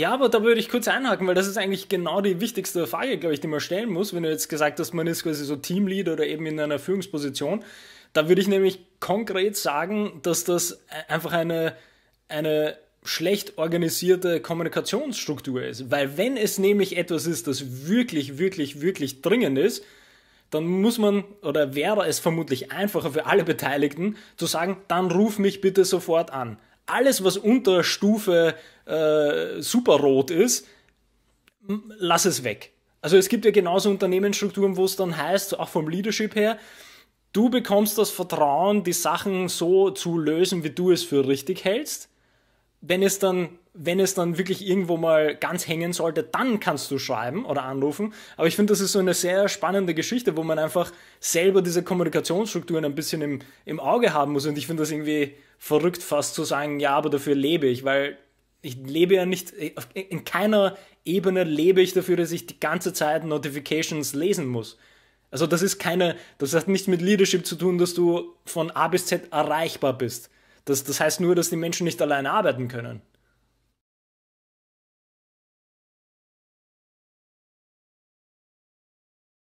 Ja, aber da würde ich kurz einhaken, weil das ist eigentlich genau die wichtigste Frage, glaube ich, die man stellen muss, wenn du jetzt gesagt hast, man ist quasi so Teamlead oder eben in einer Führungsposition. Da würde ich nämlich konkret sagen, dass das e-, einfach eine, eine schlecht organisierte Kommunikationsstruktur ist. Weil wenn es nämlich etwas ist, das wirklich, wirklich, wirklich dringend ist, dann muss man oder wäre es vermutlich einfacher für alle Beteiligten zu sagen, dann ruf mich bitte sofort an alles, was unter Stufe äh, Superrot ist, lass es weg. Also es gibt ja genauso Unternehmensstrukturen, wo es dann heißt, auch vom Leadership her, du bekommst das Vertrauen, die Sachen so zu lösen, wie du es für richtig hältst wenn es dann wenn es dann wirklich irgendwo mal ganz hängen sollte, dann kannst du schreiben oder anrufen. Aber ich finde, das ist so eine sehr spannende Geschichte, wo man einfach selber diese Kommunikationsstrukturen ein bisschen im, im Auge haben muss. Und ich finde das irgendwie verrückt fast zu sagen, ja, aber dafür lebe ich, weil ich lebe ja nicht, in keiner Ebene lebe ich dafür, dass ich die ganze Zeit Notifications lesen muss. Also das ist keine, das hat nichts mit Leadership zu tun, dass du von A bis Z erreichbar bist das, das heißt nur, dass die Menschen nicht allein arbeiten können.